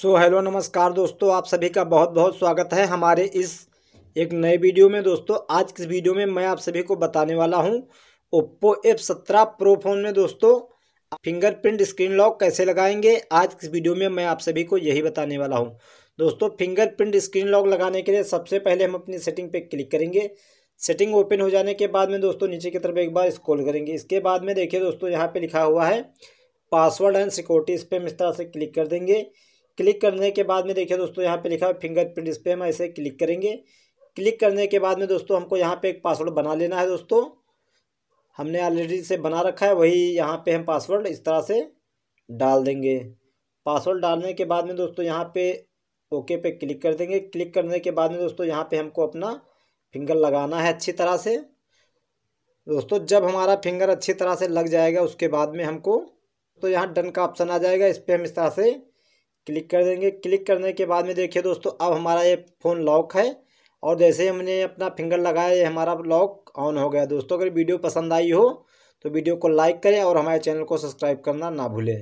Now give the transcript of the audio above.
सो so, hello नमस्कार दोस्तों आप सभी का बहुत बहुत स्वागत है हमारे इस एक नए वीडियो में दोस्तों आज के वीडियो में मैं आप सभी को बताने वाला हूं ओप्पो एफ सत्रह प्रो फ़ोन में दोस्तों फिंगरप्रिंट स्क्रीन लॉक कैसे लगाएंगे आज के वीडियो में मैं आप सभी को यही बताने वाला हूं दोस्तों फिंगरप्रिंट स्क्रीन लॉक लगाने के लिए सबसे पहले हम अपनी सेटिंग पर क्लिक करेंगे सेटिंग ओपन हो जाने के बाद में दोस्तों नीचे की तरफ एक बार स्कॉल करेंगे इसके बाद में देखिए दोस्तों यहाँ पर लिखा हुआ है पासवर्ड एंड सिक्योरिटी इस पर हम इस तरह से क्लिक कर देंगे क्लिक करने के बाद में देखिए दोस्तों यहाँ पे लिखा है फिंगरप्रिंट इस पर हम ऐसे क्लिक करेंगे क्लिक करने के बाद में दोस्तों हमको यहाँ पे एक पासवर्ड बना लेना है दोस्तों हमने ऑलरेडी से बना रखा है वही यहाँ पे हम पासवर्ड इस तरह से डाल देंगे पासवर्ड डालने के बाद में दोस्तों यहाँ पे ओके पे क्लिक कर देंगे क्लिक करने के बाद में दोस्तों यहाँ पर हमको अपना फिंगर लगाना है अच्छी तरह से दोस्तों जब हमारा फिंगर अच्छी तरह से लग जाएगा उसके बाद में हमको तो यहाँ डन का ऑप्शन आ जाएगा इस पर हम इस तरह से क्लिक कर देंगे क्लिक करने के बाद में देखिए दोस्तों अब हमारा ये फ़ोन लॉक है और जैसे हमने अपना फिंगर लगाया ये हमारा लॉक ऑन हो गया दोस्तों अगर वीडियो पसंद आई हो तो वीडियो को लाइक करें और हमारे चैनल को सब्सक्राइब करना ना भूलें